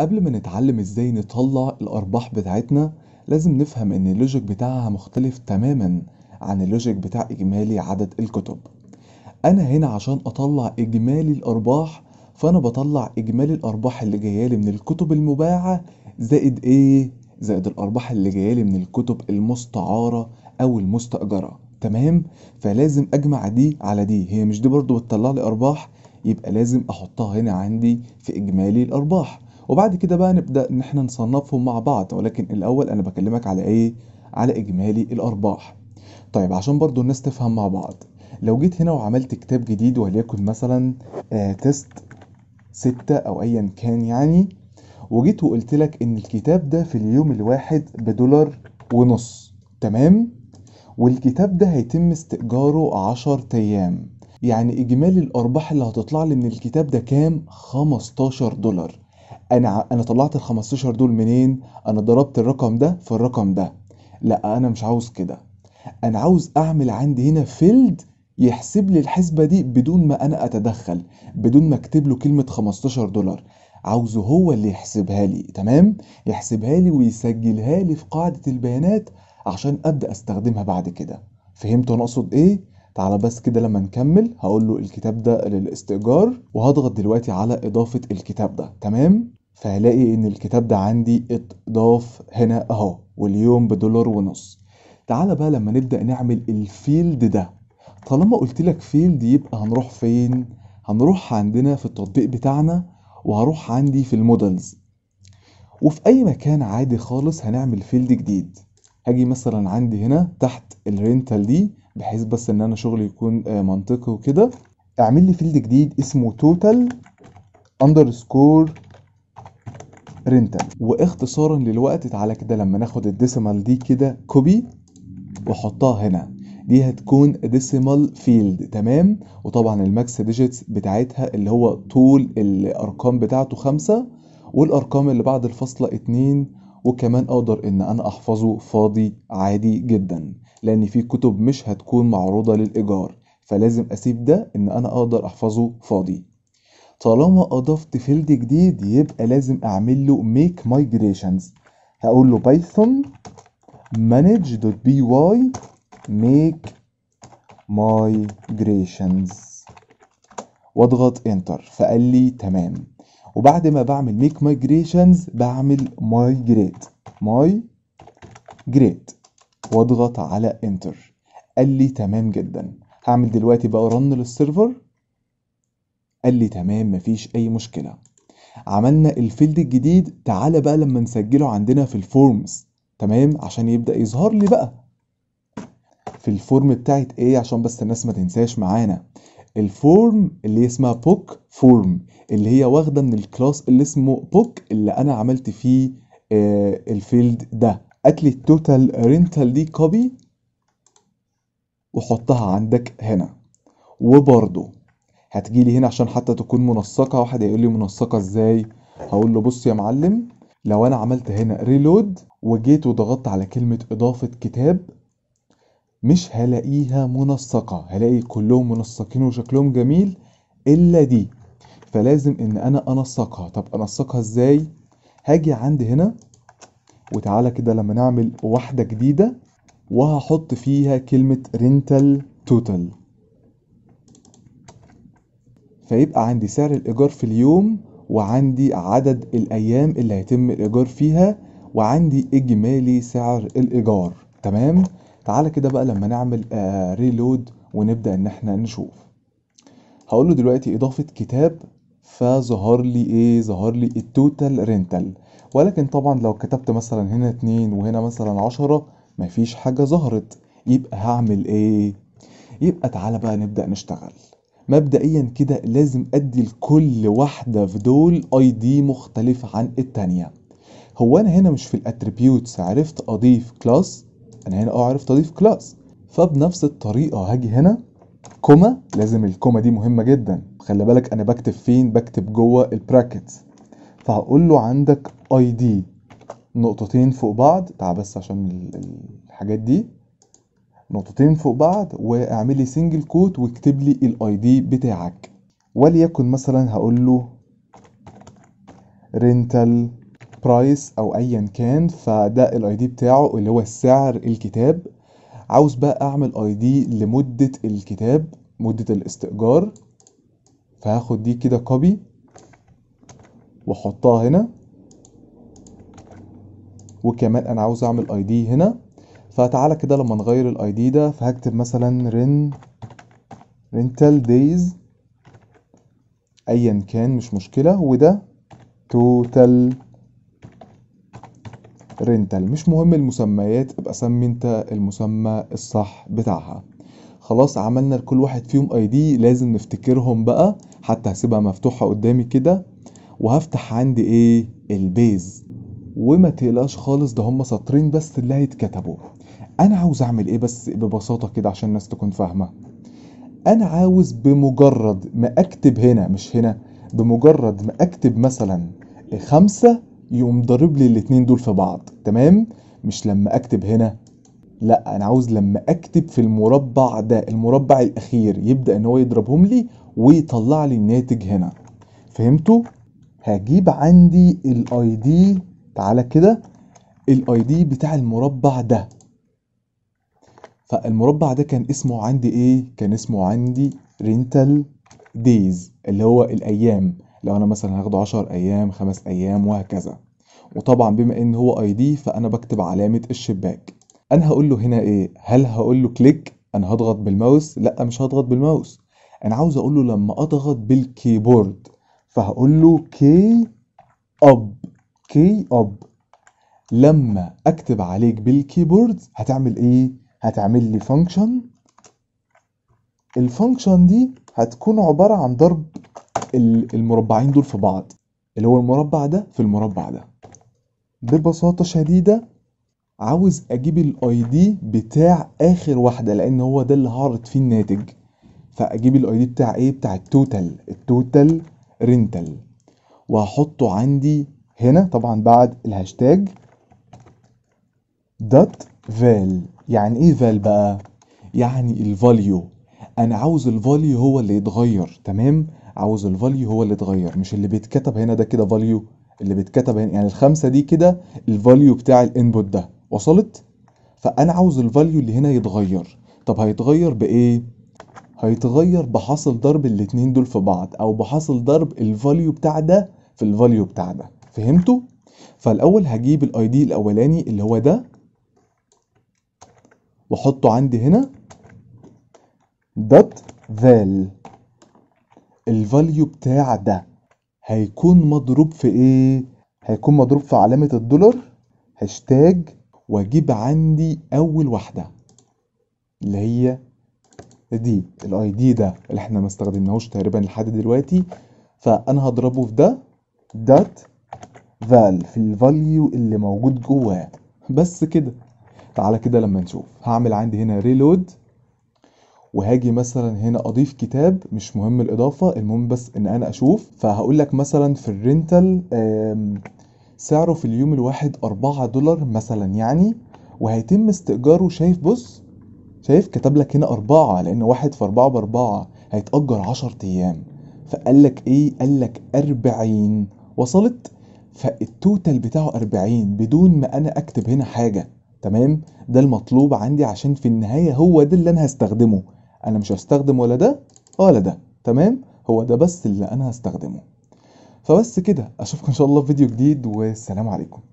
قبل ما نتعلم ازاي نطلع الارباح بتاعتنا لازم نفهم ان اللوجيك بتاعها مختلف تماما عن اللوجيك بتاع اجمالي عدد الكتب انا هنا عشان اطلع اجمالي الارباح فانا بطلع اجمالي الارباح اللي جايالي من الكتب المباعة زائد ايه زائد الارباح اللي جايالي من الكتب المستعارة او المستأجرة تمام فلازم اجمع دي على دي هي مش دي برضو بتطلع لي ارباح يبقى لازم احطها هنا عندي في اجمالي الارباح وبعد كده بقى نبدا ان احنا نصنفهم مع بعض ولكن الاول انا بكلمك على ايه على اجمالي الارباح طيب عشان برضو الناس تفهم مع بعض لو جيت هنا وعملت كتاب جديد وليكن مثلا آه تيست ستة او ايا كان يعني وجيت وقلت لك ان الكتاب ده في اليوم الواحد بدولار ونص تمام والكتاب ده هيتم استئجاره عشر ايام يعني اجمالي الارباح اللي هتطلع لي من الكتاب ده كام 15 دولار انا انا طلعت ال 15 دول منين انا ضربت الرقم ده في الرقم ده لا انا مش عاوز كده انا عاوز اعمل عندي هنا فيلد يحسب لي الحسبه دي بدون ما انا اتدخل بدون ما اكتب له كلمه 15 دولار عاوزه هو اللي يحسبها لي تمام يحسبها لي ويسجلها لي في قاعده البيانات عشان ابدا استخدمها بعد كده فهمت انا اقصد ايه تعالى بس كده لما نكمل هقول له الكتاب ده للاستئجار وهضغط دلوقتي على اضافه الكتاب ده تمام فهلاقي ان الكتاب ده عندي اتضاف هنا اهو واليوم بدولار ونص تعالى بقى لما نبدأ نعمل الفيلد ده طالما قلت لك فيلد يبقى هنروح فين هنروح عندنا في التطبيق بتاعنا وهروح عندي في المودلز وفي اي مكان عادي خالص هنعمل فيلد جديد هاجي مثلا عندي هنا تحت الرينتال دي بحيث بس ان انا شغلي يكون آه، منطقي وكده اعمل لي فيلد جديد اسمه توتال اندرسكور رنتا واختصارا للوقت تعالى كده لما ناخد الديسيمال دي كده كوبي واحطها هنا دي هتكون ديسيمال فيلد تمام وطبعا الماكس ديجيتس بتاعتها اللي هو طول الارقام بتاعته خمسة والارقام اللي بعد الفاصلة اتنين وكمان اقدر ان انا احفظه فاضي عادي جدا لان في كتب مش هتكون معروضة للايجار فلازم اسيب ده ان انا اقدر احفظه فاضي طالما اضفت فيلد جديد يبقى لازم اعمل له ميك مايجريشنز هقول له بايثون مانج دوت بي واي ميك مايجريشنز واضغط انتر فقال لي تمام وبعد ما بعمل ميك مايجريشنز بعمل مايجريت ماي جريت واضغط على انتر قال لي تمام جدا هعمل دلوقتي بقى رن للسيرفر قال لي تمام مفيش أي مشكلة عملنا الفيلد الجديد تعالى بقى لما نسجله عندنا في الفورمز تمام عشان يبدأ يظهر لي بقى في الفورم بتاعت ايه عشان بس الناس ما تنساش معانا الفورم اللي اسمها بوك فورم اللي هي واخده من الكلاس اللي اسمه بوك اللي انا عملت فيه آه، الفيلد ده هات لي التوتال رينتال دي كوبي وحطها عندك هنا وبرضه هتجيلي هنا عشان حتى تكون منسقه واحد هيقول لي منسقه ازاي هقول له بص يا معلم لو انا عملت هنا ريلود وجيت وضغطت على كلمه اضافه كتاب مش هلاقيها منسقه هلاقي كلهم منسقين وشكلهم جميل الا دي فلازم ان انا انسقها طب انسقها ازاي هاجي عندي هنا وتعالى كده لما نعمل واحده جديده وهحط فيها كلمه رينتال توتال فيبقى عندي سعر الإيجار في اليوم وعندي عدد الأيام اللي هيتم الإيجار فيها وعندي إجمالي سعر الإيجار تمام تعالى كده بقى لما نعمل ريلود آه، ونبدأ إن إحنا نشوف هقول له دلوقتي إضافة كتاب فظهر لي إيه ظهر لي التوتال رينتال ولكن طبعا لو كتبت مثلا هنا اتنين وهنا مثلا عشرة مفيش حاجة ظهرت يبقى هعمل إيه يبقى تعالى بقى نبدأ نشتغل مبدئيا كده لازم ادي لكل واحده في دول اي دي مختلفه عن التانيه هو انا هنا مش في الاتريبيوتس عرفت اضيف كلاس انا هنا اه عرفت اضيف كلاس فبنفس الطريقه هاجي هنا كوما لازم الكوما دي مهمه جدا خلي بالك انا بكتب فين بكتب جوه البراكتس فهقول له عندك اي دي نقطتين فوق بعض تعال بس عشان الحاجات دي نقطتين فوق بعض واعمل لي سنجل كوت واكتب لي الاي دي بتاعك وليكن مثلا هقول له رينتال برايس او ايا كان فده الاي دي بتاعه اللي هو سعر الكتاب عاوز بقى اعمل اي دي لمده الكتاب مده الاستئجار فهاخد دي كده كوبي واحطها هنا وكمان انا عاوز اعمل اي دي هنا فتعالى كده لما نغير الاي دي ده فهكتب مثلا رن رنتال دايز ايا كان مش مشكله وده توتال رنتال مش مهم المسميات ابقى سمي انت المسمى الصح بتاعها خلاص عملنا لكل واحد فيهم اي دي لازم نفتكرهم بقى حتى هسيبها مفتوحه قدامي كده وهفتح عندي ايه البيز وما تقلقش خالص ده هم سطرين بس اللي هيتكتبوا انا عاوز اعمل ايه بس ببساطه كده عشان الناس تكون فاهمه انا عاوز بمجرد ما اكتب هنا مش هنا بمجرد ما اكتب مثلا خمسة يقوم ضرب لي الاتنين دول في بعض تمام مش لما اكتب هنا لا انا عاوز لما اكتب في المربع ده المربع الاخير يبدا ان هو يضربهم لي ويطلع لي الناتج هنا فهمتوا هجيب عندي الاي دي تعالى كده الاي دي بتاع المربع ده فالمربع ده كان اسمه عندي ايه كان اسمه عندي رينتال دايز اللي هو الايام لو انا مثلا هاخده 10 ايام 5 ايام وهكذا وطبعا بما ان هو اي دي فانا بكتب علامه الشباك انا هقول له هنا ايه هل هقول له كليك انا هضغط بالماوس لا مش هضغط بالماوس انا عاوز اقول له لما اضغط بالكيبورد فهقول له كي اب كي اب لما اكتب عليك بالكيبورد هتعمل ايه هتعمل لي فانكشن الفانكشن دي هتكون عباره عن ضرب المربعين دول في بعض اللي هو المربع ده في المربع ده ببساطه شديده عاوز اجيب الاي دي بتاع اخر واحده لان هو ده اللي هعرض فيه الناتج فاجيب الاي دي بتاع ايه بتاع التوتال التوتال رينتال وهحطه عندي هنا طبعا بعد الهاشتاج دوت فال يعني ايه فال بقى يعني الفاليو انا عاوز الفاليو هو اللي يتغير تمام عاوز الفاليو هو اللي يتغير مش اللي بيتكتب هنا ده كده فاليو اللي بيتكتب هنا يعني الخمسه دي كده الفاليو بتاع الانبوت ده وصلت فانا عاوز الفاليو اللي هنا يتغير طب هيتغير بايه هيتغير بحاصل ضرب الاتنين دول في بعض او بحاصل ضرب الفاليو بتاع ده في الفاليو بتاع ده فهمتوا فالاول هجيب الاي دي الاولاني اللي هو ده واحطه عندي هنا دوت val الفاليو بتاع ده هيكون مضروب في ايه هيكون مضروب في علامة الدولار هاشتاج واجيب عندي اول واحدة اللي هي دي الاي دي ده اللي احنا ما استخدمناهوش تقريبا لحد دلوقتي فانا هضربه في ده دوت val في الفاليو اللي موجود جواه بس كده تعالى كده لما نشوف هعمل عندي هنا ريلود وهاجي مثلا هنا اضيف كتاب مش مهم الاضافه المهم بس ان انا اشوف فهقول لك مثلا في الرينتال سعره في اليوم الواحد 4 دولار مثلا يعني وهيتم استئجاره شايف بص شايف كتب لك هنا أربعة لأن واحد في أربعة بأربعة هيتأجر عشر أيام فقال لك إيه؟ قال لك أربعين وصلت؟ فالتوتال بتاعه أربعين بدون ما أنا أكتب هنا حاجة تمام ده المطلوب عندي عشان في النهايه هو ده اللي انا هستخدمه انا مش هستخدم ولا ده ولا ده تمام هو ده بس اللي انا هستخدمه فبس كده اشوفكم ان شاء الله في فيديو جديد والسلام عليكم